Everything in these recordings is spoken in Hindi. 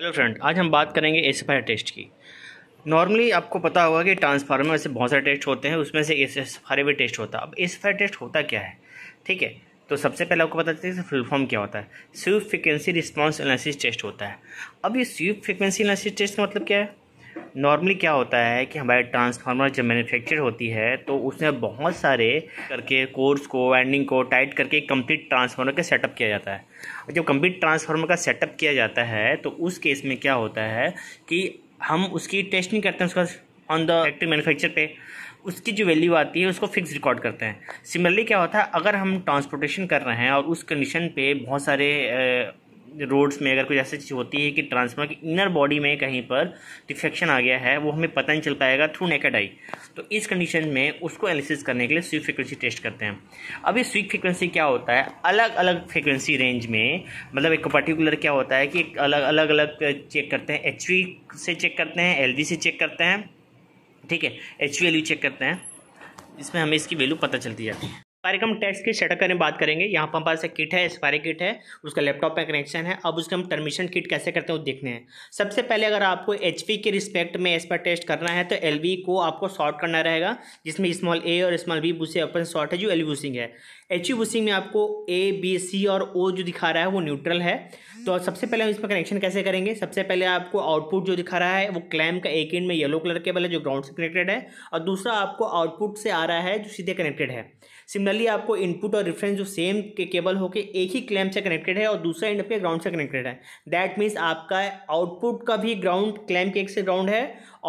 हेलो फ्रेंड आज हम बात करेंगे एस एसिफायर टेस्ट की नॉर्मली आपको पता होगा कि ट्रांसफार्मर में से बहुत सारे टेस्ट होते हैं उसमें से एस एस आई भी टेस्ट होता है अब एस एसिफायर टेस्ट होता क्या है ठीक है तो सबसे पहले आपको पता चलता है फुल फॉर्म क्या होता है sweep frequency response analysis test होता है अब ये स्वीप फ्रिक्वेंसी एनालिसिस टेस्ट मतलब क्या है नॉर्मली क्या होता है कि हमारे ट्रांसफार्मर जब मैन्युफैक्चर होती है तो उसमें बहुत सारे करके कोर्स को वाइंडिंग को टाइट करके कंप्लीट ट्रांसफार्मर का सेटअप किया जाता है और जब कंप्लीट ट्रांसफार्मर का सेटअप किया जाता है तो उस केस में क्या होता है कि हम उसकी टेस्टिंग करते हैं उसका ऑन द एक्टिव मैनुफैक्चर पे उसकी जो वैल्यू आती है उसको फिक्स रिकॉर्ड करते हैं सिमिलरली क्या होता है अगर हम ट्रांसपोर्टेशन कर रहे हैं और उस कंडीशन पे बहुत सारे रोड्स में अगर कुछ ऐसी चीज़ होती है कि ट्रांसफर की इनर बॉडी में कहीं पर डिफेक्शन आ गया है वो हमें पता नहीं चल पाएगा थ्रू नेकेड आई तो इस कंडीशन में उसको एनालिसिस करने के लिए स्वीप फ्रिक्वेंसी टेस्ट करते हैं अब ये स्वीप फ्रिक्वेंसी क्या होता है अलग अलग फ्रिक्वेंसी रेंज में मतलब एक पर्टिकुलर क्या होता है कि अलग अलग अलग चेक करते हैं एच से चेक करते हैं एल से चेक करते हैं ठीक है एच चेक करते हैं इसमें हमें इसकी वैल्यू पता चलती जाती है स्पारिकम टेस्ट की सेटअप करने बात करेंगे यहाँ पर हमारे पास किट है स्पारे किट है उसका लैपटॉप में कनेक्शन है अब उसके हम टर्मिशन किट कैसे करते हैं वो देखने हैं सबसे पहले अगर आपको एच के रिस्पेक्ट में इस पर टेस्ट करना है तो एल को आपको शॉर्ट करना रहेगा जिसमें स्मॉल ए और स्मॉल बी बूसे ओपन शॉर्ट है जो एल बूसिंग है एच बूसिंग में आपको ए बी सी और ओ जो दिखा रहा है वो न्यूट्रल है तो सबसे पहले हम पर कनेक्शन कैसे करेंगे सबसे पहले आपको आउटपुट जो दिखा रहा है वो क्लैम का एक एंड में येलो कलर के है जो ग्राउंड से कनेक्टेड है और दूसरा आपको आउटपुट से आ रहा है जो सीधे कनेक्टेड है सिमिलर एक्सटर्नली आपको इनपुट और रेफरेंस जो सेम के केबल होके एक ही क्लैम्प से कनेक्टेड है और दूसरा एंड पे ग्राउंड से कनेक्टेड है दैट मीन्स आपका आउटपुट का भी ग्राउंड क्लैम्प के एक से ग्राउंड है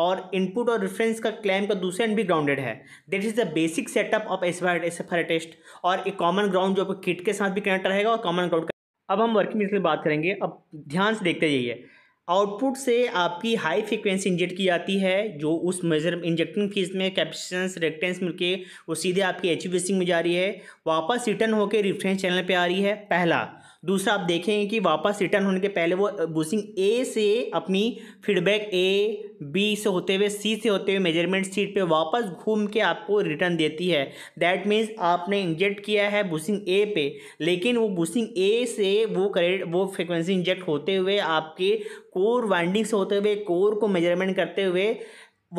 और इनपुट और रेफरेंस का क्लैम का दूसरा एंड भी ग्राउंडेड है that is the basic setup of S S test और एक कॉमन ग्राउंड जो आपको किट के साथ भी कनेक्ट रहेगा और कॉमन ग्राउंड अब हम वर्किंग बात करेंगे अब ध्यान से देखते जाइए आउटपुट से आपकी हाई फ्रिक्वेंसी इंजेक्ट की जाती है जो उस मेजर इंजेक्टिंग फीस में कैप्सेंस रेक्टेंस मिलके वो सीधे आपकी एच में जा रही है वापस रिटर्न होकर रिफ्रेंस चैनल पे आ रही है पहला दूसरा आप देखेंगे कि वापस रिटर्न होने के पहले वो बूसिंग ए से अपनी फीडबैक ए बी से होते हुए सी से होते हुए मेजरमेंट सीट पे वापस घूम के आपको रिटर्न देती है दैट मीन्स आपने इंजेक्ट किया है बूसिंग ए पे लेकिन वो बूसिंग ए से वो करेट वो फ्रिक्वेंसी इंजेक्ट होते हुए आपके कोर वाइंडिंग से होते हुए कोर को मेजरमेंट करते हुए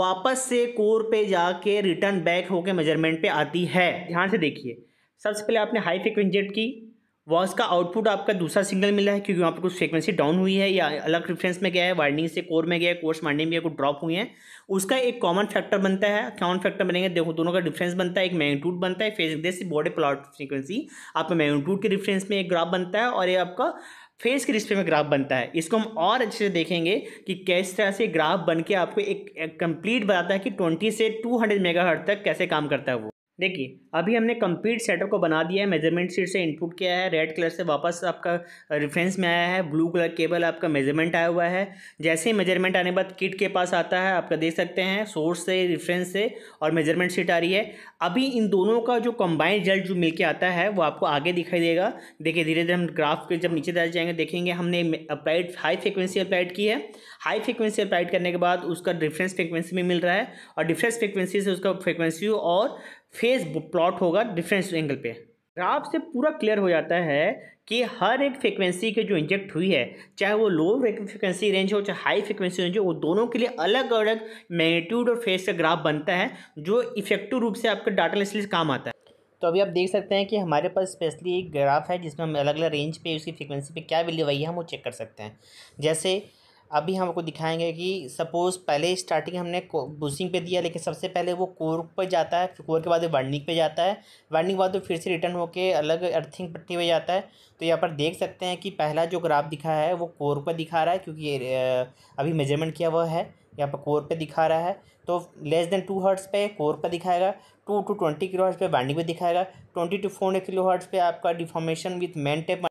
वापस से कोर पे जाके रिटर्न बैक होकर मेजरमेंट पे आती है ध्यान से देखिए सबसे पहले आपने हाई फ्रिक्वेंसी इंजेक्ट की वॉइस का आउटपुट आपका दूसरा सिग्नल मिला है क्योंकि वहाँ पर कुछ फ्रीक्वेंसी डाउन हुई है या अलग रिफ्रेंस में गया है वाइडनिंग से कोर में गया है कोर्स मारने में कुछ ड्रॉप हुई है उसका एक कॉमन फैक्टर बनता है कॉमन फैक्टर बनेंगे देखो दोनों का डिफरेंस बनता है एक मैग्नीट्यूड बनता है फेज जैसे बॉडी प्लॉट फ्रीक्वेंसी आपका मैग्नीट्यूड के डिफरेंस में एक ग्राफ बनता है और ये आपका फेस के रिश्ते में ग्राफ बनता है इसको हम और अच्छे से देखेंगे कि किस तरह से ग्राफ बन के आपको एक, कंप्लीट बताता है कि ट्वेंटी से टू हंड्रेड तक कैसे काम करता है वो देखिए अभी हमने कंप्लीट सेटअप को बना दिया है मेजरमेंट सीट से इनपुट किया है रेड कलर से वापस आपका रेफरेंस में आया है ब्लू कलर केबल आपका मेजरमेंट आया हुआ है जैसे ही मेजरमेंट आने बाद किट के पास आता है आपका देख सकते हैं सोर्स से रेफरेंस से और मेजरमेंट सीट आ रही है अभी इन दोनों का जो कम्बाइंड रिजल्ट जो मिल आता है वो आपको आगे दिखाई देगा देखिए धीरे धीरे हम ग्राफ के जब नीचे जाएंगे देखेंगे हमने अप्लाइड हाई फ्रिक्वेंसी अप्लाइड की है हाई फ्रिक्वेंसी अप्लाइड करने के बाद उसका डिफरेंस फ्रिक्वेंसी में मिल रहा है और डिफरेंस फ्रिक्वेंसी से उसका फ्रिक्वेंसी और फेस प्लॉट होगा डिफरेंस एंगल पे ग्राफ से पूरा क्लियर हो जाता है कि हर एक फ्रिक्वेंसी के जो इंजेक्ट हुई है चाहे वो लो फ्रिक्वेंसी रेंज हो चाहे हाई फ्रिक्वेंसी रेंज हो वो दोनों के लिए अलग अलग मैग्नीट्यूड और फेस का ग्राफ बनता है जो इफेक्टिव रूप से आपके डाटा एनालिसिस काम आता है तो अभी आप देख सकते हैं कि हमारे पास स्पेशली एक ग्राफ है जिसमें हम अलग अलग रेंज पे उसकी फ्रिक्वेंसी पे क्या वैल्यू आई है हम वो चेक कर सकते हैं जैसे अभी हम आपको दिखाएंगे कि सपोज़ पहले स्टार्टिंग हमने बूसिंग पे दिया लेकिन सबसे पहले वो कोर पर जाता है फिर कोर के बाद वो वार्निंग पे जाता है वर्निंग के बाद वो तो फिर से रिटर्न होकर अलग अर्थिंग पट्टी पे जाता है तो यहाँ पर देख सकते हैं कि पहला जो ग्राफ दिखा है वो कोर पर दिखा रहा है क्योंकि अभी मेजरमेंट किया हुआ है यहाँ पर कोर पर दिखा रहा है तो लेस देन टू हर्ट्स पे कोर पर दिखाएगा two to twenty kilo hertz पे बाइंडिंग पे दिखाएगा twenty to four hundred kilo hertz पे आपका डिफॉर्मेशन विथ मेन टेप